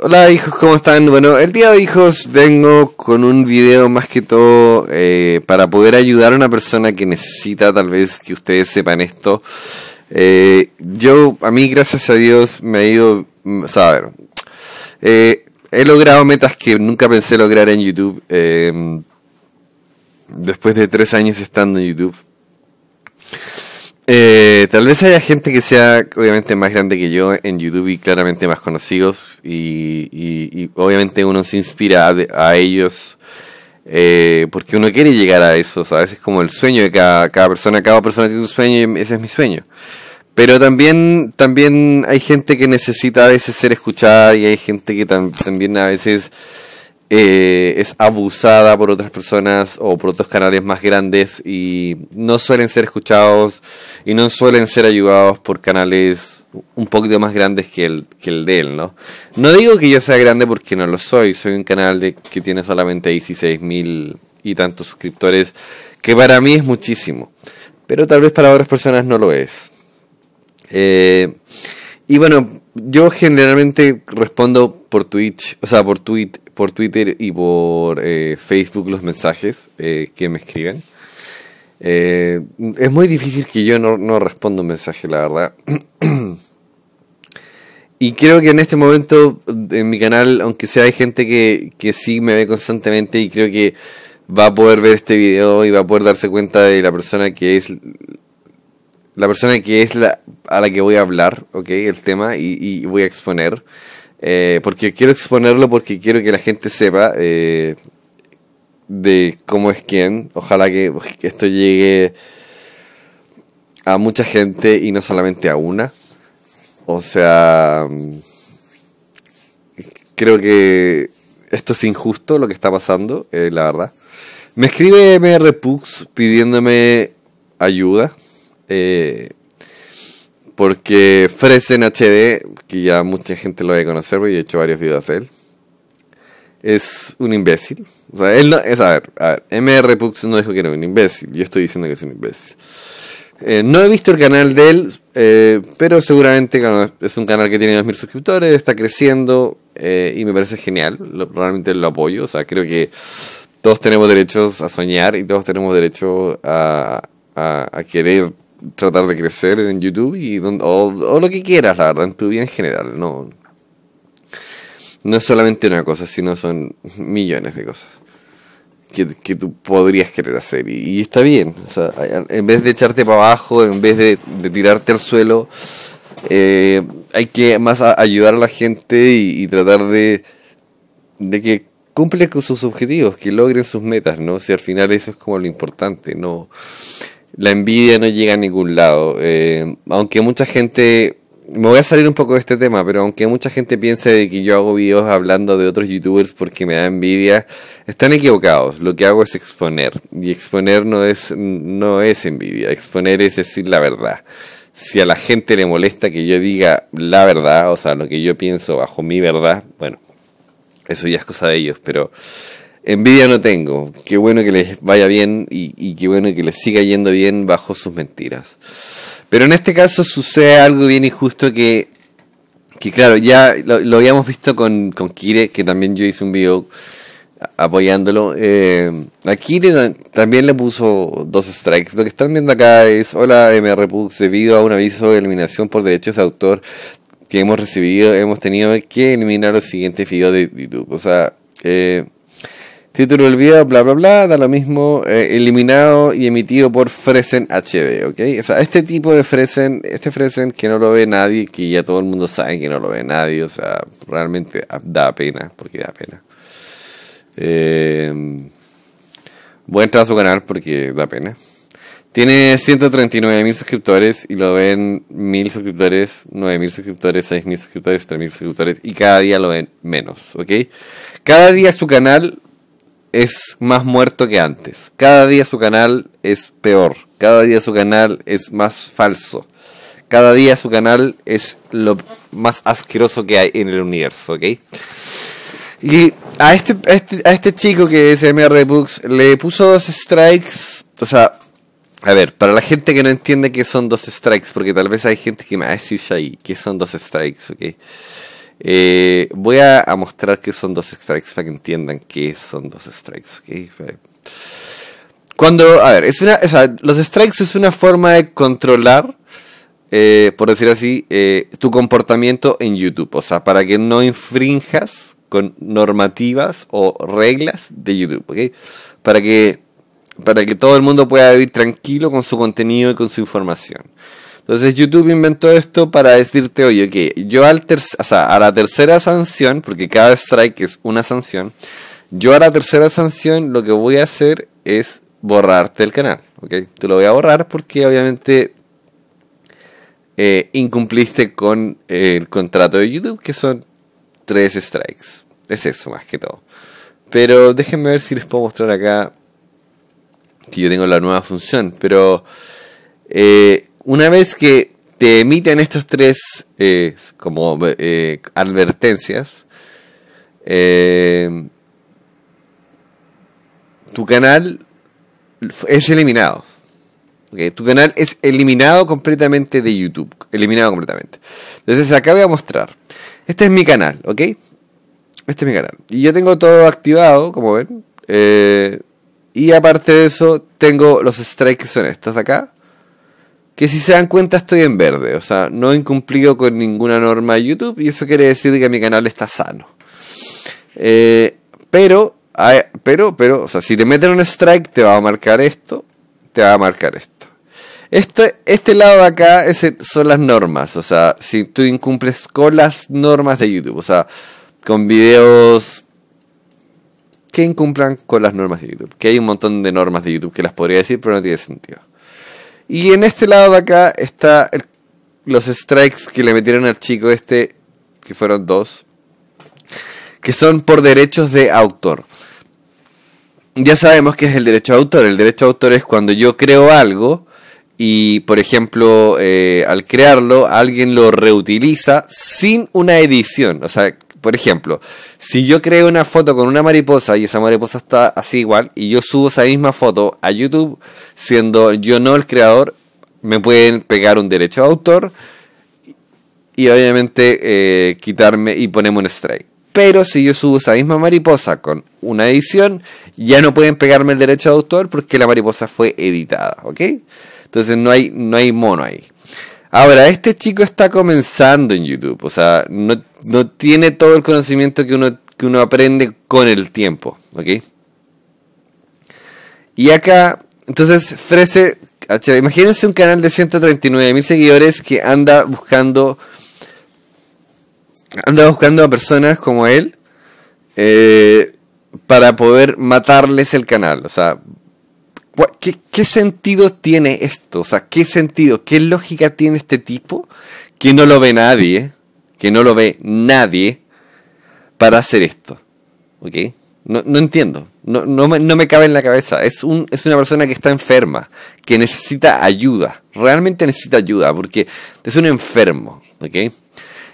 Hola hijos, ¿cómo están? Bueno, el día de hijos vengo con un video más que todo eh, para poder ayudar a una persona que necesita tal vez que ustedes sepan esto. Eh, yo, a mí gracias a Dios me ha ido, mm, o a eh, he logrado metas que nunca pensé lograr en YouTube em, después de tres años estando en YouTube. tal vez haya gente que sea obviamente más grande que yo en YouTube y claramente más conocidos y, y, obviamente uno se inspira a, ellos eh, porque uno quiere llegar a eso, a veces como el sueño de cada, cada persona, cada persona tiene un sueño y ese es mi sueño. Pero también, también hay gente que necesita a veces ser escuchada y hay gente que también a veces eh, es abusada por otras personas o por otros canales más grandes y no suelen ser escuchados y no suelen ser ayudados por canales un poquito más grandes que el, el de él, ¿no? No digo que yo sea grande porque no lo soy, soy un canal de, que tiene solamente 16 mil y tantos suscriptores, que para mí es muchísimo, pero tal vez para otras personas no lo es. Eh, y bueno, yo generalmente respondo por Twitch, o sea, por Twitter, por Twitter y por eh, Facebook los mensajes eh, que me escriben. Eh, es muy difícil que yo no, no responda un mensaje, la verdad. y creo que en este momento en mi canal, aunque sea hay gente que, sí me ve constantemente y creo que va a poder ver este video y va a poder darse cuenta de la persona que es la persona que es la a la que voy a hablar, ¿ok? El tema y, y voy a exponer. Eh, porque quiero exponerlo porque quiero que la gente sepa eh, de cómo es quién. Ojalá pues, que, esto llegue a mucha gente y no solamente a una. O sea, mm, creo que esto es injusto lo que está pasando, eh, la verdad. Me escribe MRPux Pux pidiéndome ayuda. Eh, porque FresenHD, HD, que ya mucha gente lo debe conocer, yo he hecho varios videos de él, es un imbécil. O sea, él no, a ver, MR Pux no dijo que era un imbécil, yo estoy diciendo que es un imbécil. Eh, no he visto el canal de él, eh, pero seguramente es un canal que tiene 2.000 suscriptores, está creciendo eh, y me parece genial, lo, realmente lo apoyo, o sea, creo que todos tenemos derechos a soñar y todos tenemos derecho a, a querer tratar de crecer en YouTube y o, o lo que quieras, la verdad, en tu vida en general, no. No es solamente una cosa, sino son millones de cosas. Que, que, tú podrías querer hacer. Y, está bien. O sea, en vez de echarte para abajo, en vez de, tirarte al suelo, eh, hay que más ayudar a la gente y, y, tratar de, de que cumplan con sus objetivos, que logren sus metas, ¿no? Si al final eso es como lo importante, ¿no? la envidia no llega a ningún lado. Eh, aunque mucha gente, me voy a salir un poco de este tema, pero aunque mucha gente piense de que yo hago videos hablando de otros youtubers porque me da envidia, están equivocados. Lo que hago es exponer. Y exponer no es, no es envidia, exponer es decir la verdad. Si a la gente le molesta que yo diga la verdad, o sea, lo que yo pienso bajo mi verdad, bueno, eso ya es cosa de ellos, pero Envidia no tengo. Qué bueno que les vaya bien y, y, qué bueno que les siga yendo bien bajo sus mentiras. Pero en este caso sucede algo bien injusto que, que claro, ya lo, habíamos visto con, con Kire, que también yo hice un video apoyándolo. Eh, a Kire también le puso dos strikes. Lo que están viendo acá es, hola MRPUX, debido a un aviso de eliminación por derechos de autor que hemos recibido, hemos tenido que eliminar los siguientes videos de YouTube. O sea... Eh, Título del video, bla, bla, bla, da lo mismo, eh, eliminado y emitido por Fresen HD, ¿ok? O sea, este tipo de Fresen, este Fresen que no lo ve nadie, que ya todo el mundo sabe que no lo ve nadie, o sea, realmente da pena, porque da pena. Eh, voy a entrar a su canal porque da pena. Tiene 139.000 suscriptores y lo ven mil suscriptores, 9.000 suscriptores, 6.000 suscriptores, 3.000 suscriptores y cada día lo ven menos, ¿ok? Cada día su canal es más muerto que antes. Cada día su canal es peor. Cada día su canal es más falso. Cada día su canal es lo más asqueroso que hay en el universo, ¿ok? Y a este, a este, este chico que es MR Books le puso dos strikes. O sea, a ver, para la gente que no entiende qué son dos strikes, porque tal vez hay gente que me va a ahí, qué son dos strikes, ¿ok? Eh, voy a, mostrar que son dos strikes para que entiendan qué son dos strikes. Cuando, a ver, es una, o sea, los strikes es una forma de controlar, eh, por decir así, eh, tu comportamiento en YouTube. O sea, para que no infrinjas con normativas o reglas de YouTube. Para que para que todo el mundo pueda vivir tranquilo con su contenido y con su información. Entonces YouTube inventó esto para decirte, oye, que yo a la tercera sanción, porque cada strike es una sanción, yo a la tercera sanción lo que voy a hacer es borrarte el canal, ¿ok? Te lo voy a borrar porque obviamente eh, incumpliste con el contrato de YouTube, que son tres strikes. Es eso más que todo. Pero déjenme ver si les puedo mostrar acá que yo tengo la nueva función, pero... Eh, una vez que te emiten estos tres eh, como eh, advertencias, eh, tu canal es eliminado. tu canal es eliminado completamente de YouTube. Eliminado completamente. Entonces acá voy a mostrar. Este es mi canal, ¿ok? Este es mi canal. Y yo tengo todo activado, como ven. y aparte de eso, tengo los strikes son estos acá que si se dan cuenta estoy en verde, o sea, no he incumplido con ninguna norma de YouTube y eso quiere decir que mi canal está sano. Eh, pero, pero, pero, o sea, si te meten un strike te va a marcar esto, te va a marcar esto. Este, este lado de acá son las normas, o sea, si tú incumples con las normas de YouTube, o sea, con videos que incumplan con las normas de YouTube, que hay un montón de normas de YouTube que las podría decir, pero no tiene sentido. Y en este lado de acá está los strikes que le metieron al chico este, que fueron dos, que son por derechos de autor. Ya sabemos que es el derecho de autor. El derecho de autor es cuando yo creo algo y, por ejemplo, eh, al crearlo, alguien lo reutiliza sin una edición. O sea, por ejemplo, si yo creo una foto con una mariposa y esa mariposa está así igual y yo subo esa misma foto a YouTube, siendo yo no el creador, me pueden pegar un derecho de autor y obviamente eh, quitarme y ponerme un strike. Pero si yo subo esa misma mariposa con una edición, ya no pueden pegarme el derecho de autor porque la mariposa fue editada, ¿ok? Entonces no hay, no hay mono ahí. Ahora, este chico está comenzando en YouTube, o sea, no, tiene todo el conocimiento que uno, que uno aprende con el tiempo, ¿ok? Y acá, entonces, Frese, imagínense un canal de 139 mil seguidores que anda buscando, anda buscando a personas como él eh, para poder matarles el canal, o sea, ¿Qué, sentido tiene esto? O sea, ¿qué sentido, qué lógica tiene este tipo que no lo ve nadie, que no lo ve nadie para hacer esto? ¿Ok? No, entiendo, no, me, cabe en la cabeza. Es, un, es una persona que está enferma, que necesita ayuda, realmente necesita ayuda, porque es un enfermo, ¿ok?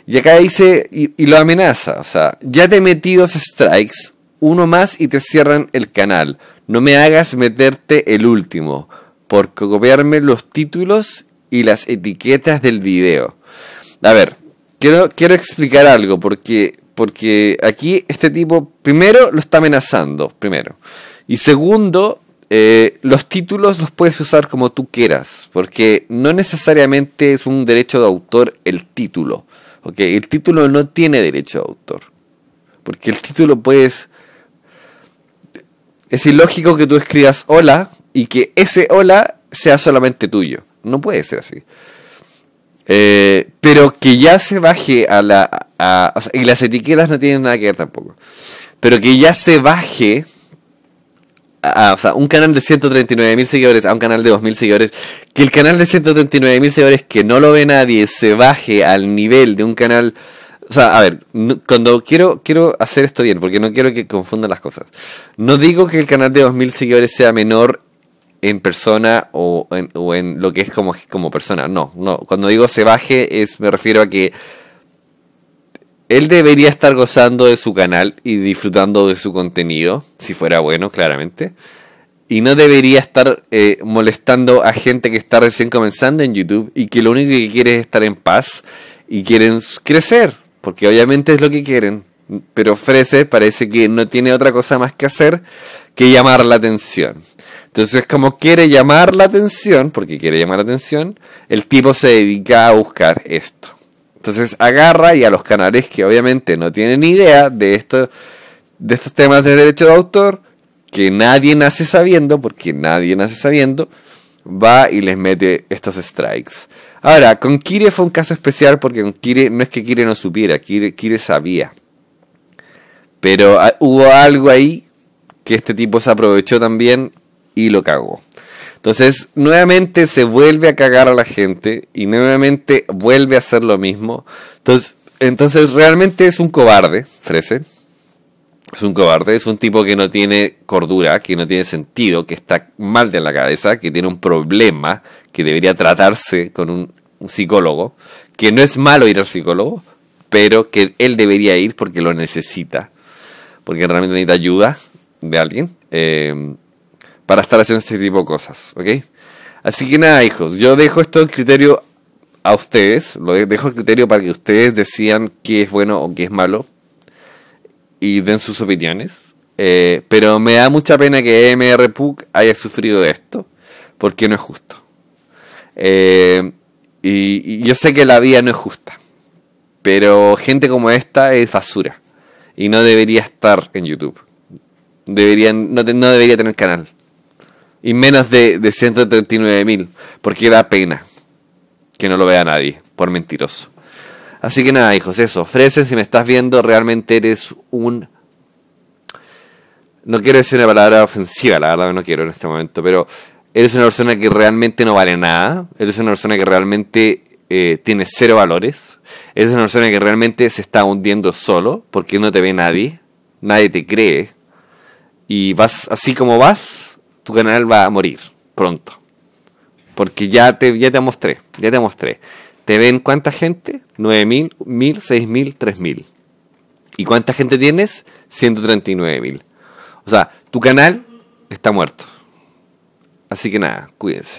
Y acá dice, y, lo amenaza, o sea, ya te metí dos strikes, uno más y te cierran el canal. No me hagas meterte el último, por copiarme los títulos y las etiquetas del video. A ver, quiero, quiero explicar algo, porque, porque aquí este tipo, primero, lo está amenazando, primero. Y segundo, eh, los títulos los puedes usar como tú quieras, porque no necesariamente es un derecho de autor el título. El título no tiene derecho de autor, porque el título puedes es ilógico que tú escribas hola y que ese hola sea solamente tuyo. No puede ser así. Eh, pero que ya se baje a la... y las etiquetas no tienen nada que ver tampoco. Pero que ya se baje... A, o sea, un canal de 139.000 seguidores a un canal de 2.000 seguidores. Que el canal de 139.000 seguidores que no lo ve nadie se baje al nivel de un canal o sea, a ver, cuando quiero, quiero hacer esto bien, porque no quiero que confundan las cosas. No digo que el canal de 2.000 seguidores sea menor en persona o en, lo que es como, como persona. No, no. Cuando digo se baje, es, me refiero a que él debería estar gozando de su canal y disfrutando de su contenido, si fuera bueno, claramente. Y no debería estar eh, molestando a gente que está recién comenzando en YouTube y que lo único que quiere es estar en paz y quieren crecer porque obviamente es lo que quieren, pero ofrece, parece que no tiene otra cosa más que hacer que llamar la atención. Entonces, como quiere llamar la atención, porque quiere llamar la atención, el tipo se dedica a buscar esto. Entonces agarra y a los canales que obviamente no tienen idea de esto, de estos temas de derecho de autor, que nadie nace sabiendo, porque nadie nace sabiendo, va y les mete estos strikes. Ahora, con Kire fue un caso especial porque con Kire no es que Kire no supiera, Kire, sabía. Pero ah, hubo algo ahí que este tipo se aprovechó también y lo cagó. Entonces, nuevamente se vuelve a cagar a la gente y nuevamente vuelve a hacer lo mismo. Entonces, entonces realmente es un cobarde, Fresen es un cobarde, es un tipo que no tiene cordura, que no tiene sentido, que está mal de la cabeza, que tiene un problema, que debería tratarse con un, psicólogo, que no es malo ir al psicólogo, pero que él debería ir porque lo necesita, porque realmente necesita ayuda de alguien eh, para estar haciendo este tipo de cosas, ¿ok? Así que nada, hijos, yo dejo esto en criterio a ustedes, lo dejo el criterio para que ustedes decían qué es bueno o qué es malo y den sus opiniones. Eh, pero me da mucha pena que MR haya sufrido esto, porque no es justo. Eh, y, yo sé que la vida no es justa, pero gente como esta es basura y no debería estar en YouTube. Deberían, no, no debería tener canal. Y menos de, de 139 mil, porque da pena que no lo vea nadie, por mentiroso. Así que nada, hijos, eso. Fresen, si me estás viendo, realmente eres un. No quiero decir una palabra ofensiva, la verdad, no quiero en este momento, pero eres una persona que realmente no vale nada. Eres una persona que realmente eh, tiene cero valores. Eres una persona que realmente se está hundiendo solo porque no te ve nadie. Nadie te cree. Y vas así como vas, tu canal va a morir pronto. Porque ya te, ya te mostré, ya te mostré te ven cuánta gente? 9.000, 1.000, 6.000, 3.000. ¿Y cuánta gente tienes? 139.000. O sea, tu canal está muerto. Así que nada, cuídense.